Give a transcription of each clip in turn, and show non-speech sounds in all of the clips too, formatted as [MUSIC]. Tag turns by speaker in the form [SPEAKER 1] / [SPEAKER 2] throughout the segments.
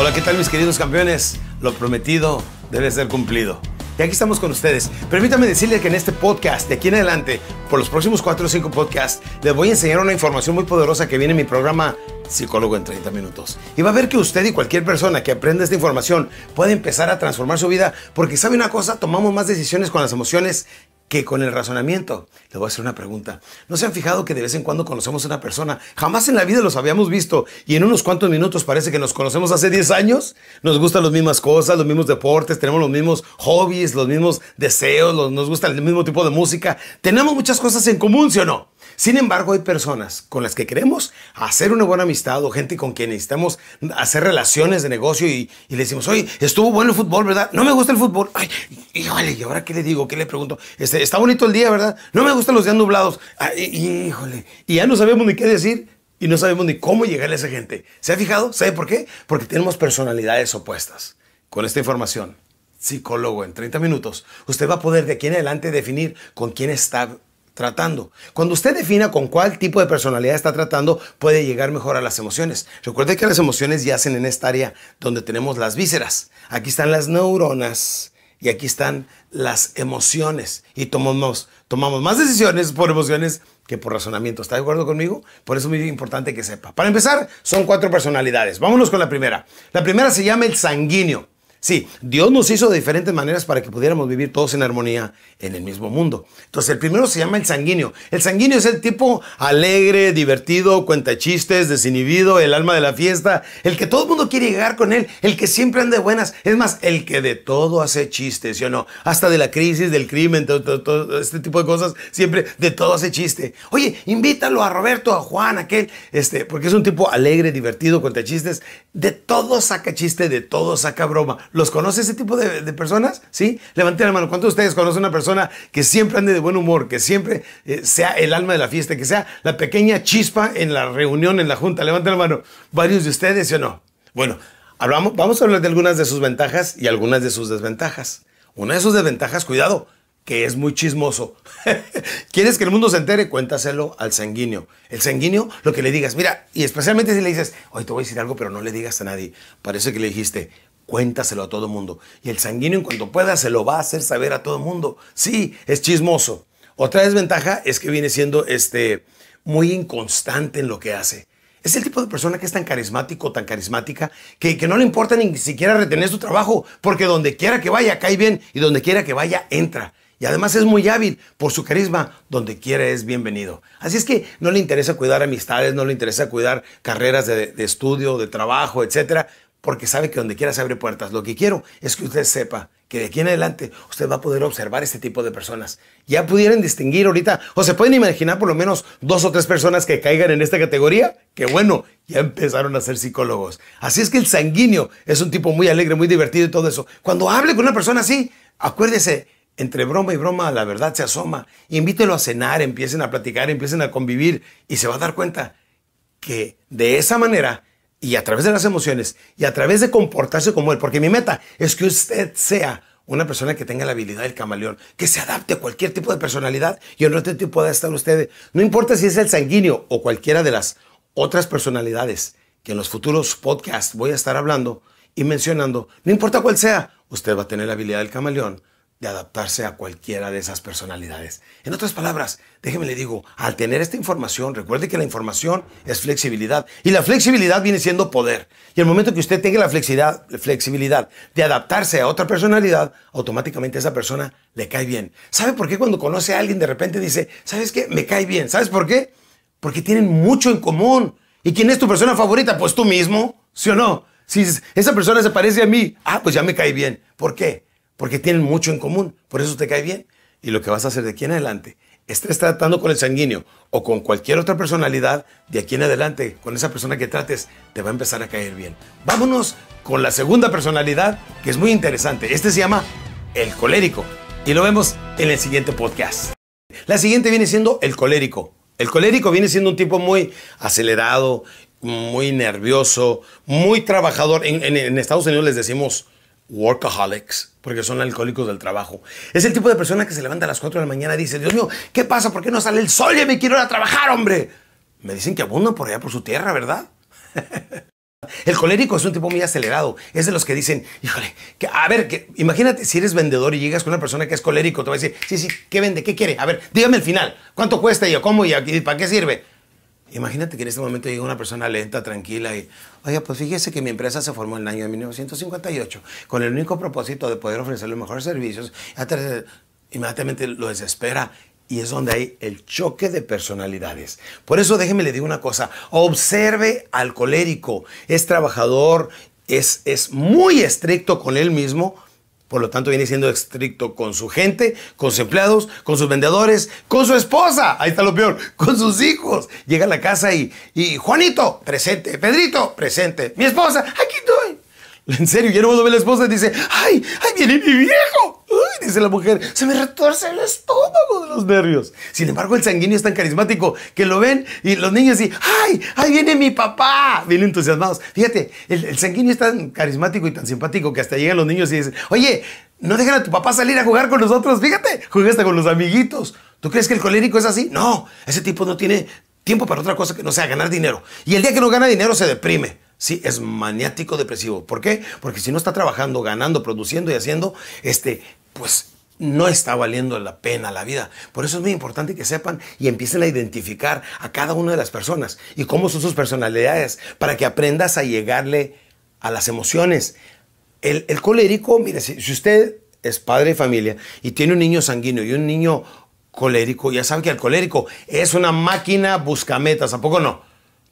[SPEAKER 1] Hola, ¿qué tal mis queridos campeones? Lo prometido debe ser cumplido. Y aquí estamos con ustedes. Permítanme decirle que en este podcast, de aquí en adelante, por los próximos 4 o 5 podcasts, les voy a enseñar una información muy poderosa que viene en mi programa Psicólogo en 30 Minutos. Y va a ver que usted y cualquier persona que aprenda esta información puede empezar a transformar su vida, porque sabe una cosa, tomamos más decisiones con las emociones que con el razonamiento. Le voy a hacer una pregunta. ¿No se han fijado que de vez en cuando conocemos a una persona? Jamás en la vida los habíamos visto y en unos cuantos minutos parece que nos conocemos hace 10 años. Nos gustan las mismas cosas, los mismos deportes, tenemos los mismos hobbies, los mismos deseos, nos gusta el mismo tipo de música. Tenemos muchas cosas en común, ¿sí o no? Sin embargo, hay personas con las que queremos hacer una buena amistad o gente con quien necesitamos hacer relaciones de negocio y, le decimos, oye, estuvo bueno el fútbol, ¿verdad? No me gusta el fútbol. Ay, híjole, ¿y ahora qué le digo? ¿Qué le pregunto? Este, está bonito el día, ¿verdad? No me gustan los días nublados. híjole. Y ya no sabemos ni qué decir y no sabemos ni cómo llegarle a esa gente. ¿Se ha fijado? ¿Sabe por qué? Porque tenemos personalidades opuestas. Con esta información, psicólogo en 30 minutos, usted va a poder de aquí en adelante definir con quién está tratando. Cuando usted defina con cuál tipo de personalidad está tratando, puede llegar mejor a las emociones. Recuerde que las emociones yacen en esta área donde tenemos las vísceras. Aquí están las neuronas y aquí están las emociones. Y tomamos, tomamos más decisiones por emociones que por razonamiento. ¿Está de acuerdo conmigo? Por eso es muy importante que sepa. Para empezar, son cuatro personalidades. Vámonos con la primera. La primera se llama el sanguíneo. Sí, Dios nos hizo de diferentes maneras para que pudiéramos vivir todos en armonía en el mismo mundo. Entonces, el primero se llama el sanguíneo. El sanguíneo es el tipo alegre, divertido, cuenta chistes, desinhibido, el alma de la fiesta, el que todo el mundo quiere llegar con él, el que siempre anda de buenas. Es más, el que de todo hace chistes, ¿sí o no? Hasta de la crisis, del crimen, todo, este tipo de cosas, siempre de todo hace chiste. Oye, invítalo a Roberto, a Juan, a aquel, este, porque es un tipo alegre, divertido, cuenta chistes, de todo saca chiste, de todo saca broma ¿Los conoce ese tipo de, personas? ¿Sí? Levanten la mano. ¿Cuántos de ustedes conocen una persona que siempre ande de buen humor, que siempre eh, sea el alma de la fiesta, que sea la pequeña chispa en la reunión, en la junta? Levanten la mano. ¿Varios de ustedes, o no? Bueno, hablamos, vamos a hablar de algunas de sus ventajas y algunas de sus desventajas. Una de sus desventajas, cuidado, que es muy chismoso. [LAUGHS] ¿Quieres que el mundo se entere? Cuéntaselo al sanguíneo. El sanguíneo, lo que le digas, mira, y especialmente si le dices, hoy te voy a decir algo, pero no le digas a nadie. Parece que le dijiste, cuéntaselo a todo el mundo. Y el sanguíneo en cuanto pueda se lo va a hacer saber a todo el mundo. Sí, es chismoso. Otra desventaja es que viene siendo este, muy inconstante en lo que hace. Es el tipo de persona que es tan carismático, tan carismática, que, que no le importa ni siquiera retener su trabajo, porque donde quiera que vaya cae bien y donde quiera que vaya entra. Y además es muy hábil por su carisma, donde quiera es bienvenido. Así es que no le interesa cuidar amistades, no le interesa cuidar carreras de, de estudio, de trabajo, etcétera, porque sabe que donde quiera se abre puertas. Lo que quiero es que usted sepa que de aquí en adelante usted va a poder observar este tipo de personas. Ya pudieran distinguir ahorita, o se pueden imaginar por lo menos dos o tres personas que caigan en esta categoría, que bueno, ya empezaron a ser psicólogos. Así es que el sanguíneo es un tipo muy alegre, muy divertido y todo eso. Cuando hable con una persona así, acuérdese, entre broma y broma la verdad se asoma. Invítelo a cenar, empiecen a platicar, empiecen a convivir y se va a dar cuenta que de esa manera y a través de las emociones y a través de comportarse como él, porque mi meta es que usted sea una persona que tenga la habilidad del camaleón, que se adapte a cualquier tipo de personalidad y en otro tipo pueda estar usted, no importa si es el sanguíneo o cualquiera de las otras personalidades que en los futuros podcasts voy a estar hablando y mencionando, no importa cuál sea, usted va a tener la habilidad del camaleón de adaptarse a cualquiera de esas personalidades. En otras palabras, déjeme le digo, al tener esta información, recuerde que la información es flexibilidad y la flexibilidad viene siendo poder. Y el momento que usted tenga la flexibilidad, flexibilidad de adaptarse a otra personalidad, automáticamente esa persona le cae bien. ¿Sabe por qué cuando conoce a alguien de repente dice, ¿sabes qué? Me cae bien. ¿Sabes por qué? Porque tienen mucho en común. ¿Y quién es tu persona favorita? Pues tú mismo, ¿sí o no? Si esa persona se parece a mí, ah, pues ya me cae bien. ¿Por qué? porque tienen mucho en común, por eso te cae bien. Y lo que vas a hacer de aquí en adelante, estés tratando con el sanguíneo o con cualquier otra personalidad, de aquí en adelante, con esa persona que trates, te va a empezar a caer bien. Vámonos con la segunda personalidad, que es muy interesante. Este se llama el colérico. Y lo vemos en el siguiente podcast. La siguiente viene siendo el colérico. El colérico viene siendo un tipo muy acelerado, muy nervioso, muy trabajador. En, en Estados Unidos les decimos workaholics, porque son alcohólicos del trabajo. Es el tipo de persona que se levanta a las 4 de la mañana y dice, Dios mío, ¿qué pasa? ¿Por qué no sale el sol? Ya me quiero ir a trabajar, hombre. Me dicen que abundan por allá por su tierra, ¿verdad? [LAUGHS] el colérico es un tipo muy acelerado. Es de los que dicen, híjole, a ver, imagínate si eres vendedor y llegas con una persona que es colérico, te va a decir, sí, sí, ¿qué vende? ¿Qué quiere? A ver, dígame el final. ¿Cuánto cuesta y cómo y, y para qué sirve? Imagínate que en este momento llega una persona lenta, tranquila y, oye, pues fíjese que mi empresa se formó en el año de 1958 con el único propósito de poder ofrecerle los mejores servicios. Inmediatamente lo desespera y es donde hay el choque de personalidades. Por eso déjeme le digo una cosa, observe al colérico, es trabajador, es muy estricto con él mismo, por lo tanto, viene siendo estricto con su gente, con sus empleados, con sus vendedores, con su esposa. Ahí está lo peor, con sus hijos. Llega a la casa y, y Juanito, presente. Pedrito, presente. Mi esposa, aquí estoy. En serio, ya no puedo ver la esposa y dice, ay, ay viene mi viejo dice la mujer, se me retuerce el estómago de los nervios. Sin embargo, el sanguíneo es tan carismático que lo ven y los niños dicen, ¡ay! ¡Ahí viene mi papá! Bien entusiasmados. Fíjate, el, el sanguíneo es tan carismático y tan simpático que hasta llegan los niños y dicen, oye, no dejan a tu papá salir a jugar con nosotros, fíjate, juega hasta con los amiguitos. ¿Tú crees que el colérico es así? No, ese tipo no tiene tiempo para otra cosa que no sea ganar dinero. Y el día que no gana dinero se deprime. Sí, es maniático depresivo. ¿Por qué? Porque si no está trabajando, ganando, produciendo y haciendo, este, pues no está valiendo la pena la vida. Por eso es muy importante que sepan y empiecen a identificar a cada una de las personas y cómo son sus personalidades para que aprendas a llegarle a las emociones. El, colérico, mire, si, usted es padre de familia y tiene un niño sanguíneo y un niño colérico, ya sabe que el colérico es una máquina buscametas, ¿a poco no?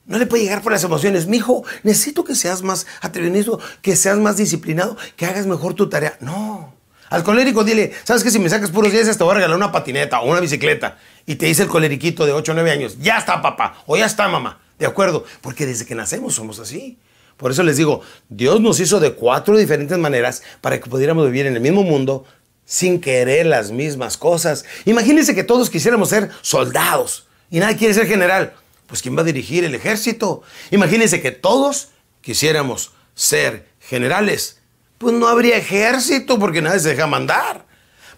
[SPEAKER 1] No le puede llegar por las emociones. hijo necesito que seas más atrevido, que seas más disciplinado, que hagas mejor tu tarea. No. Al colérico dile, ¿sabes qué? Si me sacas puros 10, te voy a regalar una patineta o una bicicleta. Y te dice el coleriquito de 8 o 9 años, ya está papá o ya está mamá. ¿De acuerdo? Porque desde que nacemos somos así. Por eso les digo, Dios nos hizo de cuatro diferentes maneras para que pudiéramos vivir en el mismo mundo sin querer las mismas cosas. Imagínense que todos quisiéramos ser soldados y nadie quiere ser general. Pues ¿quién va a dirigir el ejército? Imagínense que todos quisiéramos ser generales pues no habría ejército porque nadie se deja mandar.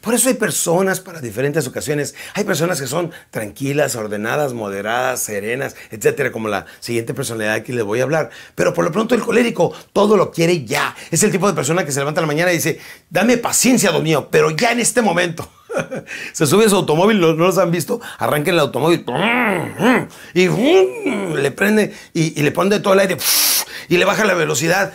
[SPEAKER 1] Por eso hay personas para diferentes ocasiones. Hay personas que son tranquilas, ordenadas, moderadas, serenas, etcétera, como la siguiente personalidad que les voy a hablar. Pero por lo pronto el colérico todo lo quiere ya. Es el tipo de persona que se levanta la mañana y dice, dame paciencia, don mío, pero ya en este momento. [LAUGHS] se sube a su automóvil, ¿no, los han visto? Arranca el automóvil y le prende y, le pone todo el aire y le baja la velocidad.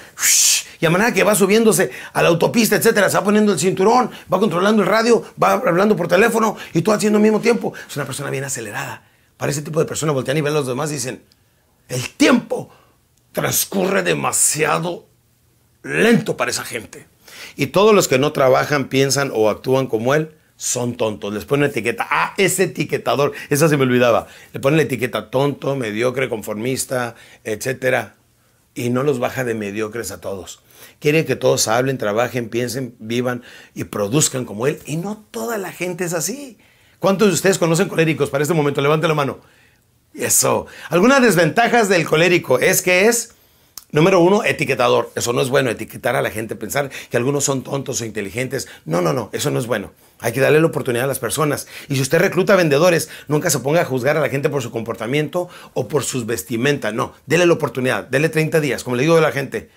[SPEAKER 1] Y a manera que va subiéndose a la autopista, etcétera, se va poniendo el cinturón, va controlando el radio, va hablando por teléfono y todo haciendo al mismo tiempo. Es una persona bien acelerada. Para ese tipo de personas voltean y ven a los demás y dicen, el tiempo transcurre demasiado lento para esa gente. Y todos los que no trabajan, piensan o actúan como él, son tontos. Les ponen etiqueta. Ah, ese etiquetador. Esa se me olvidaba. Le ponen la etiqueta tonto, mediocre, conformista, etc. Y no los baja de mediocres a todos. Quiere que todos hablen, trabajen, piensen, vivan y produzcan como él. Y no toda la gente es así. ¿Cuántos de ustedes conocen coléricos para este momento? Levante la mano. Eso. Algunas desventajas del colérico es que es Número uno, etiquetador. Eso no es bueno, etiquetar a la gente, pensar que algunos son tontos o inteligentes. No, no, no, eso no es bueno. Hay que darle la oportunidad a las personas. Y si usted recluta vendedores, nunca se ponga a juzgar a la gente por su comportamiento o por sus vestimentas. No, dele la oportunidad, dele 30 días, como le digo a la gente.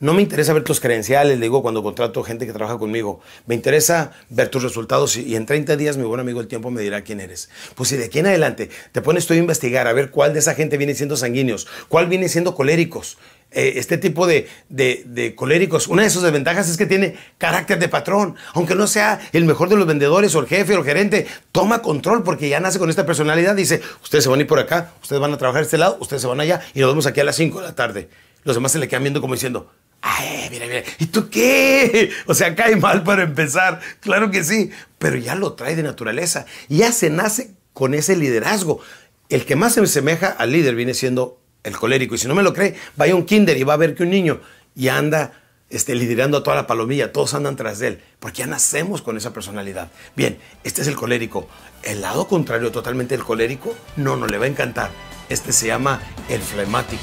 [SPEAKER 1] No me interesa ver tus credenciales, le digo cuando contrato gente que trabaja conmigo. Me interesa ver tus resultados y en 30 días mi buen amigo el tiempo me dirá quién eres. Pues si de aquí en adelante te pones tú a investigar a ver cuál de esa gente viene siendo sanguíneos, cuál viene siendo coléricos, eh, este tipo de, de, coléricos, una de sus desventajas es que tiene carácter de patrón. Aunque no sea el mejor de los vendedores o el jefe o el gerente, toma control porque ya nace con esta personalidad. Dice, ustedes se van a ir por acá, ustedes van a trabajar a este lado, ustedes se van allá y nos vemos aquí a las 5 de la tarde. Los demás se le quedan viendo como diciendo, Ay, mira, mira, ¿y tú qué? [LAUGHS] O sea, cae mal para empezar, claro que sí, pero ya lo trae de naturaleza, ya se nace con ese liderazgo. El que más se asemeja al líder viene siendo el colérico, y si no me lo cree, vaya a un kinder y va a ver que un niño ya anda este, liderando a toda la palomilla, todos andan tras de él, porque ya nacemos con esa personalidad. Bien, este es el colérico. El lado contrario totalmente el colérico, no, no le va a encantar. Este se llama el flemático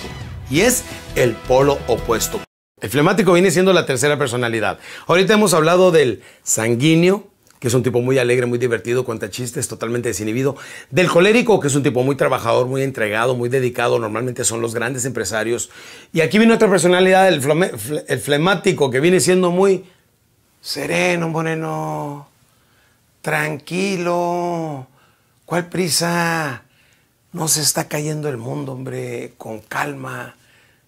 [SPEAKER 1] y es el polo opuesto. El flemático viene siendo la tercera personalidad. Ahorita hemos hablado del sanguíneo, que es un tipo muy alegre, muy divertido, cuenta chistes, totalmente desinhibido. Del colérico, que es un tipo muy trabajador, muy entregado, muy dedicado, normalmente son los grandes empresarios. Y aquí viene otra personalidad, el, flemático, que viene siendo muy sereno, moreno, tranquilo, ¿cuál prisa? No se está cayendo el mundo, hombre, con calma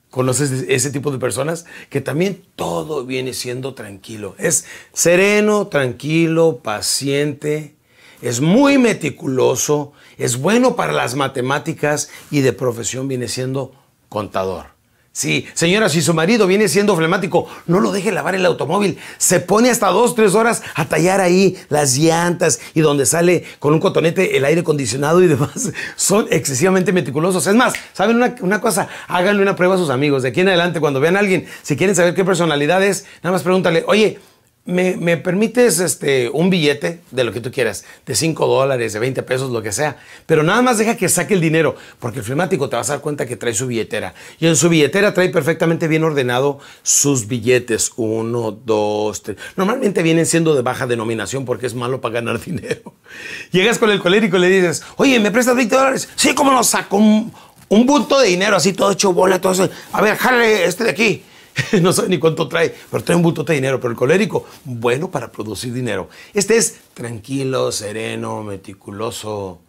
[SPEAKER 1] conoces ese tipo de personas que también todo viene siendo tranquilo. Es sereno, tranquilo, paciente, es muy meticuloso, es bueno para las matemáticas y de profesión viene siendo contador. Sí, señora, si su marido viene siendo flemático, no lo deje lavar el automóvil. Se pone hasta dos, tres horas a tallar ahí las llantas y donde sale con un cotonete el aire acondicionado y [LAUGHS] demás. Son excesivamente meticulosos. Es más, ¿saben una, una cosa? Háganle una prueba a sus amigos. De aquí en adelante, cuando vean a alguien, si quieren saber qué personalidad es, nada más pregúntale, oye, ¿me, permites este, un billete de lo que tú quieras, de 5 dólares, de 20 pesos, lo que sea? Pero nada más deja que saque el dinero, porque el filmático te vas a dar cuenta que trae su billetera. Y en su billetera trae perfectamente bien ordenado sus billetes. Uno, dos, tres. Normalmente vienen siendo de baja denominación porque es malo para ganar [LAUGHS] dinero. Llegas con el colérico y le dices, oye, ¿me prestas 20 dólares? Sí, ¿cómo lo saco? Un, un, bulto de dinero, así todo hecho bola, todo eso. A ver, jale este de aquí. [LAUGHS] no sé ni cuánto trae, pero trae un bulto de dinero. Pero el colérico, bueno para producir dinero. Este es tranquilo, sereno, meticuloso.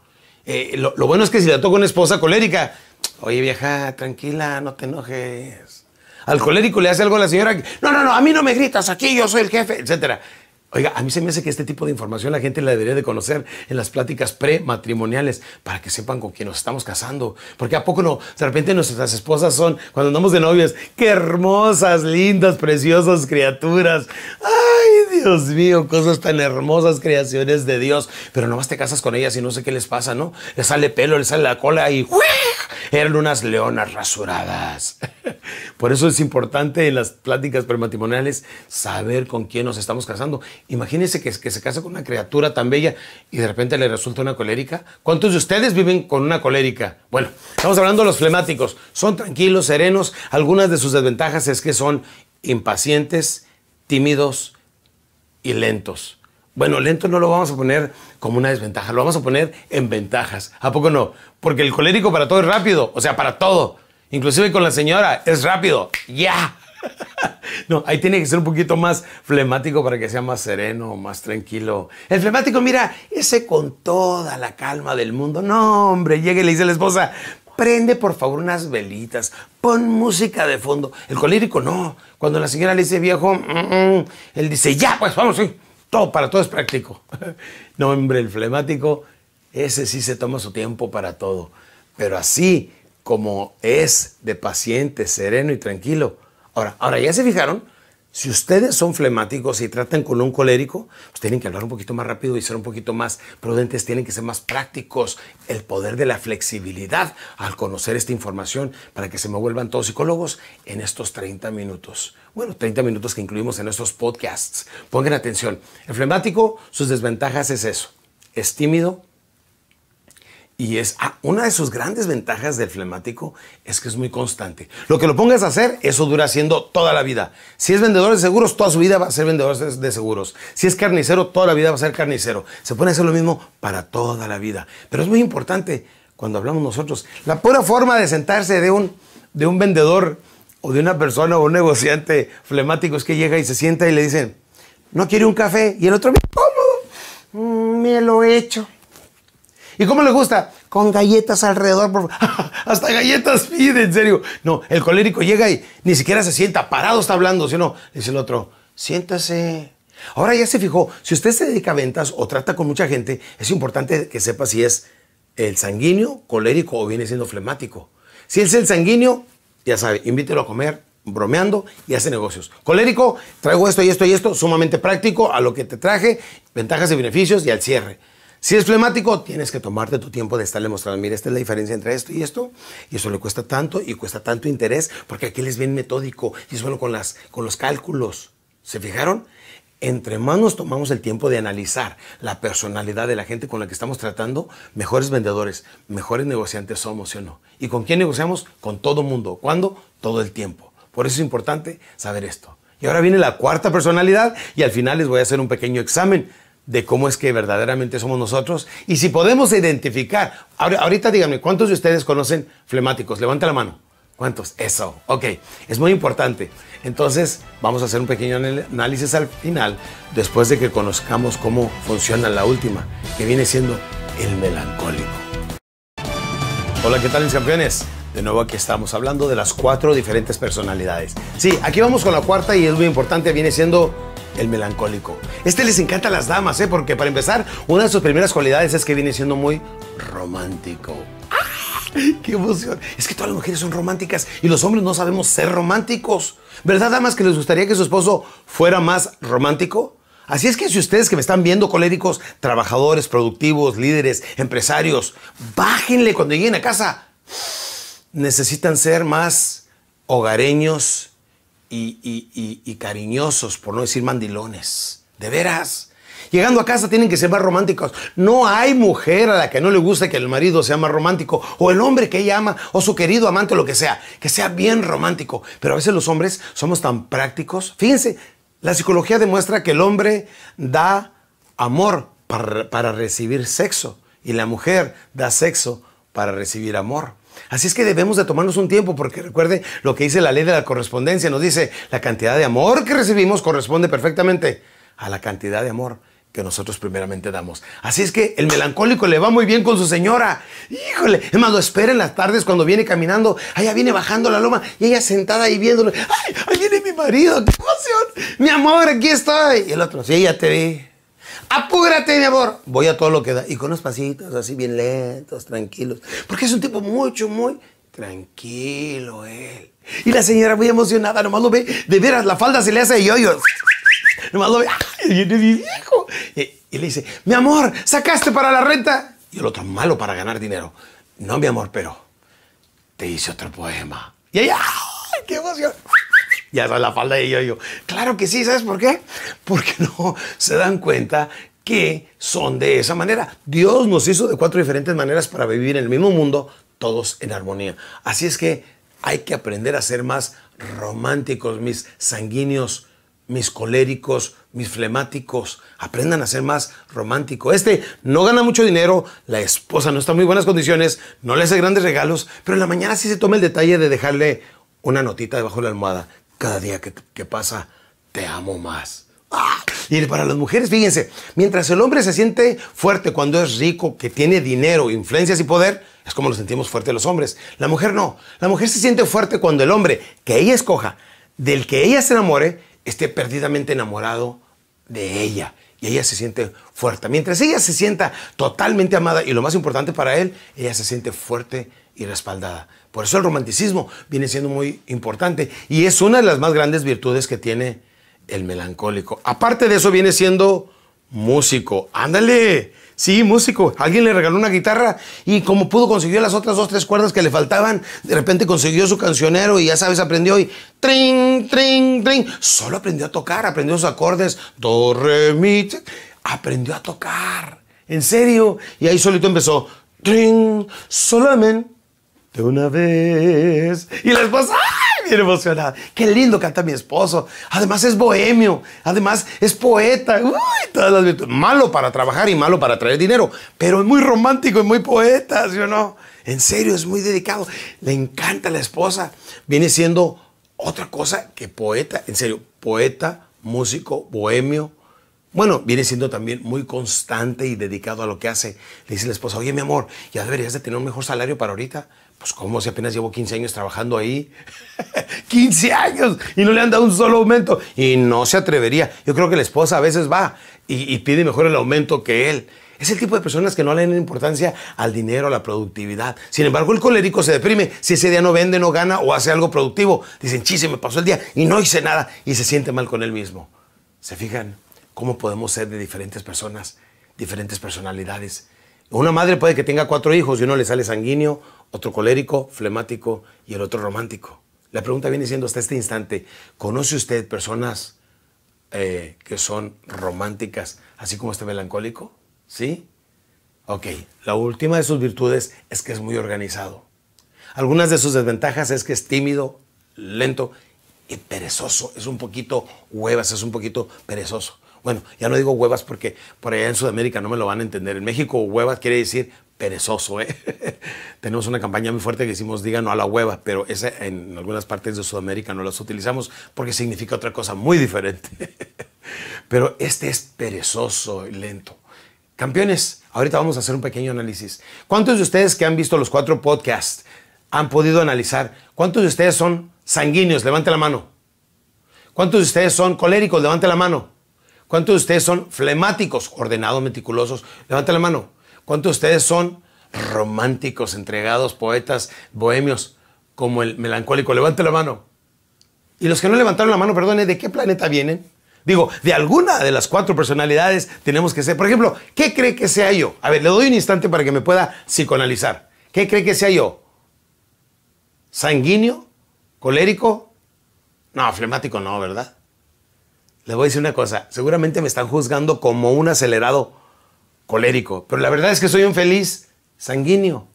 [SPEAKER 1] Eh, lo, bueno es que si le toca una esposa colérica, oye vieja, tranquila, no te enojes. Al colérico le hace algo a la señora, no, no, no, a mí no me gritas, aquí yo soy el jefe, etcétera. Oiga, a mí se me hace que este tipo de información la gente la debería de conocer en las pláticas prematrimoniales para que sepan con quién nos estamos casando. Porque a poco no, de repente nuestras esposas son, cuando andamos de novios, qué hermosas, lindas, preciosas criaturas. Ay, Dios mío, cosas tan hermosas, creaciones de Dios. Pero nomás te casas con ellas y no sé qué les pasa, ¿no? Les sale pelo, les sale la cola y eran unas leonas rasuradas. [LAUGHS] Por eso es importante en las pláticas prematrimoniales saber con quién nos estamos casando Imagínense que, que se casa con una criatura tan bella y de repente le resulta una colérica. ¿Cuántos de ustedes viven con una colérica? Bueno, estamos hablando de los flemáticos. Son tranquilos, serenos. Algunas de sus desventajas es que son impacientes, tímidos y lentos. Bueno, lento no lo vamos a poner como una desventaja, lo vamos a poner en ventajas. ¿A poco no? Porque el colérico para todo es rápido, o sea, para todo. Inclusive con la señora, es rápido. ¡Ya! [LAUGHS] No, ahí tiene que ser un poquito más flemático para que sea más sereno, más tranquilo. El flemático, mira, ese con toda la calma del mundo. No, hombre, llega y le dice a la esposa, prende por favor unas velitas, pon música de fondo. El colírico, no. Cuando la señora le dice viejo, él dice, ya, pues vamos, Todo, para todo es práctico. [LAUGHS] No, hombre, el flemático, ese sí se toma su tiempo para todo. Pero así como es de paciente, sereno y tranquilo, Ahora, ya se fijaron, si ustedes son flemáticos y tratan con un colérico, pues tienen que hablar un poquito más rápido y ser un poquito más prudentes, tienen que ser más prácticos. El poder de la flexibilidad al conocer esta información para que se me vuelvan todos psicólogos en estos 30 minutos. Bueno, 30 minutos que incluimos en nuestros podcasts. Pongan atención. El flemático, sus desventajas es eso. Es tímido, y es ah, una de sus grandes ventajas del flemático es que es muy constante. Lo que lo pongas a hacer, eso dura siendo toda la vida. Si es vendedor de seguros, toda su vida va a ser vendedor de seguros. Si es carnicero, toda la vida va a ser carnicero. Se pone a hacer lo mismo para toda la vida. Pero es muy importante cuando hablamos nosotros. La pura forma de sentarse de un, de un vendedor o de una persona o un negociante flemático es que llega y se sienta y le dicen, no quiere un café. Y el otro, ¿cómo? Mm, me lo he hecho. ¿Y cómo le gusta? Con galletas alrededor. [LAUGHS] Hasta galletas pide, en serio. No, el colérico llega y ni siquiera se sienta, parado está hablando, sino dice el otro, siéntase. Ahora ya se fijó, si usted se dedica a ventas o trata con mucha gente, es importante que sepa si es el sanguíneo, colérico o viene siendo flemático. Si es el sanguíneo, ya sabe, invítelo a comer, bromeando y hace negocios. Colérico, traigo esto y esto y esto, sumamente práctico a lo que te traje, ventajas y beneficios y al cierre. Si es flemático, tienes que tomarte tu tiempo de estarle mostrando, mira, esta es la diferencia entre esto y esto, y eso le cuesta tanto y cuesta tanto interés, porque aquí es bien metódico y es bueno con, las, con los cálculos. ¿Se fijaron? Entre manos tomamos el tiempo de analizar la personalidad de la gente con la que estamos tratando, mejores vendedores, mejores negociantes somos, o no? ¿Y con quién negociamos? Con todo mundo. ¿Cuándo? Todo el tiempo. Por eso es importante saber esto. Y ahora viene la cuarta personalidad y al final les voy a hacer un pequeño examen de cómo es que verdaderamente somos nosotros y si podemos identificar. Ahorita díganme, ¿cuántos de ustedes conocen flemáticos? Levanta la mano. ¿Cuántos? Eso, ok. Es muy importante. Entonces, vamos a hacer un pequeño análisis al final, después de que conozcamos cómo funciona la última, que viene siendo el melancólico. Hola, ¿qué tal mis campeones? De nuevo aquí estamos hablando de las cuatro diferentes personalidades. Sí, aquí vamos con la cuarta y es muy importante, viene siendo el melancólico. Este les encanta a las damas, ¿eh? Porque para empezar, una de sus primeras cualidades es que viene siendo muy romántico. ¡Qué emoción! Es que todas las mujeres son románticas y los hombres no sabemos ser románticos. ¿Verdad, damas, que les gustaría que su esposo fuera más romántico? Así es que si ustedes que me están viendo, coléricos, trabajadores, productivos, líderes, empresarios, bájenle cuando lleguen a casa. Necesitan ser más hogareños y, cariñosos, por no decir mandilones. De veras. Llegando a casa tienen que ser más románticos. No hay mujer a la que no le guste que el marido sea más romántico, o el hombre que ella ama, o su querido amante, o lo que sea, que sea bien romántico. Pero a veces los hombres somos tan prácticos. Fíjense, la psicología demuestra que el hombre da amor para, para recibir sexo y la mujer da sexo para recibir amor. Así es que debemos de tomarnos un tiempo porque recuerde lo que dice la ley de la correspondencia, nos dice la cantidad de amor que recibimos corresponde perfectamente a la cantidad de amor que nosotros primeramente damos. Así es que el melancólico le va muy bien con su señora. Híjole, es más, lo espera en las tardes cuando viene caminando, allá viene bajando la loma y ella sentada ahí viéndolo. ¡Ay, ahí viene mi marido! ¡Qué emoción! ¡Mi amor, aquí estoy! Y el otro, sí, ya te vi apúrate, mi amor. Voy a todo lo que da. Y con unos pasitos así bien lentos, tranquilos. Porque es un tipo mucho, muy tranquilo él. Y la señora muy emocionada, nomás lo ve, de veras, la falda se le hace yo, Nomás lo ve, y le dice, hijo. Y, le dice, mi amor, sacaste para la renta. Y el otro, malo para ganar dinero. No, mi amor, pero te hice otro poema. Y ella, ¡ay, qué emoción! ya la falda de yo, yo. Claro que sí, ¿sabes por qué? Porque no se dan cuenta que son de esa manera. Dios nos hizo de cuatro diferentes maneras para vivir en el mismo mundo, todos en armonía. Así es que hay que aprender a ser más románticos, mis sanguíneos, mis coléricos, mis flemáticos. Aprendan a ser más románticos. Este no gana mucho dinero, la esposa no está en muy buenas condiciones, no le hace grandes regalos, pero en la mañana sí se toma el detalle de dejarle una notita debajo de la almohada cada día que, pasa, te amo más. Y para las mujeres, fíjense, mientras el hombre se siente fuerte cuando es rico, que tiene dinero, influencias y poder, es como lo sentimos fuerte los hombres. La mujer no. La mujer se siente fuerte cuando el hombre que ella escoja, del que ella se enamore, esté perdidamente enamorado de ella y ella se siente fuerte. Mientras ella se sienta totalmente amada y lo más importante para él, ella se siente fuerte y respaldada. Por eso el romanticismo viene siendo muy importante y es una de las más grandes virtudes que tiene el melancólico. Aparte de eso viene siendo músico. Ándale, Sí, músico. Alguien le regaló una guitarra y como pudo consiguió las otras dos, tres cuerdas que le faltaban, de repente consiguió su cancionero y ya sabes, aprendió y trin, trin, trin. Solo aprendió a tocar, aprendió sus acordes, do, re, mi, aprendió a tocar. En serio. Y ahí solito empezó, trin, solamente de una vez. Y la esposa, ¡ah! emocionada. Qué lindo canta mi esposo. Además es bohemio. Además es poeta. Malo para trabajar y malo para traer dinero. Pero es muy romántico y muy poeta, ¿sí o no? En serio, es muy dedicado. Le encanta la esposa. Viene siendo otra cosa que poeta. En serio, poeta, músico, bohemio. Bueno, viene siendo también muy constante y dedicado a lo que hace. Le dice la esposa, oye mi amor, ya deberías de tener un mejor salario para ahorita. Pues cómo, si apenas llevo 15 años trabajando ahí. 15 [LAUGHS] años y no le han dado un solo aumento. Y no se atrevería. Yo creo que la esposa a veces va y, pide mejor el aumento que él. Es el tipo de personas que no le dan importancia al dinero, a la productividad. Sin embargo, el colérico se deprime. Si ese día no vende, no gana o hace algo productivo. Dicen, chiste, se me pasó el día y no hice nada. Y se siente mal con él mismo. ¿Se fijan cómo podemos ser de diferentes personas, diferentes personalidades? Una madre puede que tenga cuatro hijos y uno le sale sanguíneo, otro colérico, flemático y el otro romántico. La pregunta viene siendo hasta este instante, ¿conoce usted personas eh, que son románticas, así como este melancólico? ¿Sí? Ok, la última de sus virtudes es que es muy organizado. Algunas de sus desventajas es que es tímido, lento y perezoso. Es un poquito huevas, es un poquito perezoso. Bueno, ya no digo huevas porque por allá en Sudamérica no me lo van a entender. En México huevas quiere decir perezoso. ¿eh? [LAUGHS] Tenemos una campaña muy fuerte que decimos Digan no a la hueva, pero en algunas partes de Sudamérica no las utilizamos porque significa otra cosa muy diferente. [LAUGHS] pero este es perezoso y lento. Campeones, ahorita vamos a hacer un pequeño análisis. ¿Cuántos de ustedes que han visto los cuatro podcasts han podido analizar? ¿Cuántos de ustedes son sanguíneos? Levante la mano. ¿Cuántos de ustedes son coléricos? Levante la mano. ¿Cuántos de ustedes son flemáticos, ordenados, meticulosos? Levanta la mano. ¿Cuántos de ustedes son románticos, entregados, poetas, bohemios, como el melancólico? Levante la mano. Y los que no levantaron la mano, perdone, ¿de qué planeta vienen? Digo, de alguna de las cuatro personalidades tenemos que ser. Por ejemplo, ¿qué cree que sea yo? A ver, le doy un instante para que me pueda psicoanalizar. ¿Qué cree que sea yo? ¿Sanguíneo? ¿Colérico? No, flemático no, ¿verdad? le voy a decir una cosa, seguramente me están juzgando como un acelerado colérico, pero la verdad es que soy un feliz sanguíneo.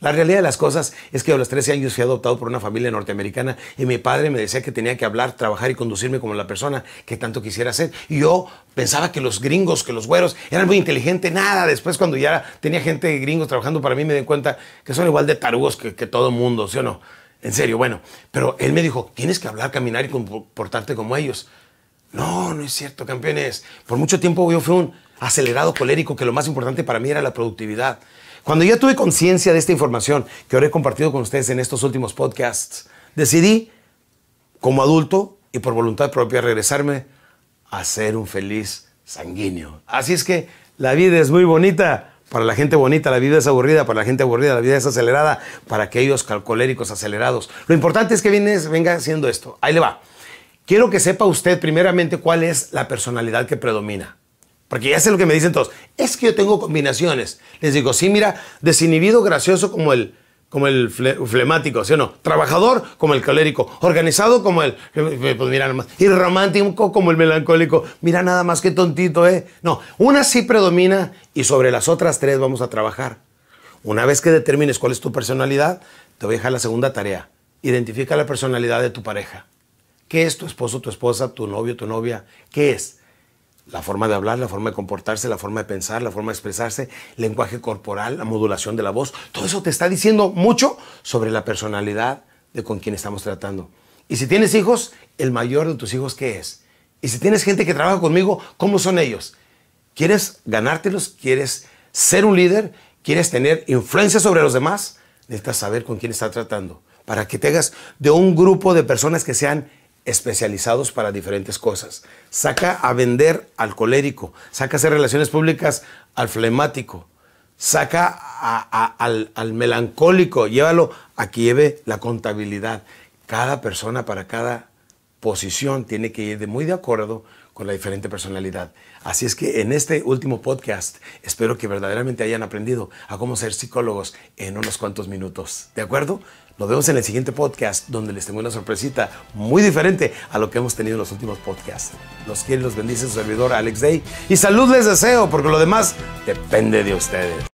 [SPEAKER 1] La realidad de las cosas es que a los 13 años fui adoptado por una familia norteamericana y mi padre me decía que tenía que hablar, trabajar y conducirme como la persona que tanto quisiera ser. Y yo pensaba que los gringos, que los güeros eran muy inteligentes, nada. Después cuando ya tenía gente gringos trabajando para mí me di cuenta que son igual de tarugos que todo mundo, ¿sí o no? En serio, bueno. Pero él me dijo, tienes que hablar, caminar y comportarte como ellos. No, no es cierto, campeones. Por mucho tiempo yo fui un acelerado colérico que lo más importante para mí era la productividad. Cuando ya tuve conciencia de esta información que ahora he compartido con ustedes en estos últimos podcasts, decidí, como adulto y por voluntad propia, regresarme a ser un feliz sanguíneo. Así es que la vida es muy bonita. Para la gente bonita, la vida es aburrida. Para la gente aburrida, la vida es acelerada. Para aquellos coléricos acelerados. Lo importante es que vienes, venga haciendo esto. Ahí le va quiero que sepa usted primeramente cuál es la personalidad que predomina. Porque ya sé lo que me dicen todos. Es que yo tengo combinaciones. Les digo, sí, mira, desinhibido, gracioso como el, como el flemático, ¿sí o no? Trabajador como el colérico. Organizado como el... Eh, pues mira nada Y romántico como el melancólico. Mira nada más qué tontito, ¿eh? No, una sí predomina y sobre las otras tres vamos a trabajar. Una vez que determines cuál es tu personalidad, te voy a dejar la segunda tarea. Identifica la personalidad de tu pareja. ¿Qué es tu esposo, tu esposa, tu novio, tu novia? ¿Qué es? La forma de hablar, la forma de comportarse, la forma de pensar, la forma de expresarse, lenguaje corporal, la modulación de la voz. Todo eso te está diciendo mucho sobre la personalidad de con quien estamos tratando. Y si tienes hijos, el mayor de tus hijos, ¿qué es? Y si tienes gente que trabaja conmigo, ¿cómo son ellos? ¿Quieres ganártelos? ¿Quieres ser un líder? ¿Quieres tener influencia sobre los demás? Necesitas saber con quién estás tratando para que te hagas de un grupo de personas que sean especializados para diferentes cosas. Saca a vender al colérico, saca a hacer relaciones públicas al flemático, saca al, al melancólico, llévalo a que lleve la contabilidad. Cada persona para cada posición tiene que ir de muy de acuerdo con la diferente personalidad. Así es que en este último podcast espero que verdaderamente hayan aprendido a cómo ser psicólogos en unos cuantos minutos. ¿De acuerdo? Nos vemos en el siguiente podcast donde les tengo una sorpresita muy diferente a lo que hemos tenido en los últimos podcasts. Los quiere los bendice su servidor Alex Day y salud les deseo porque lo demás depende de ustedes.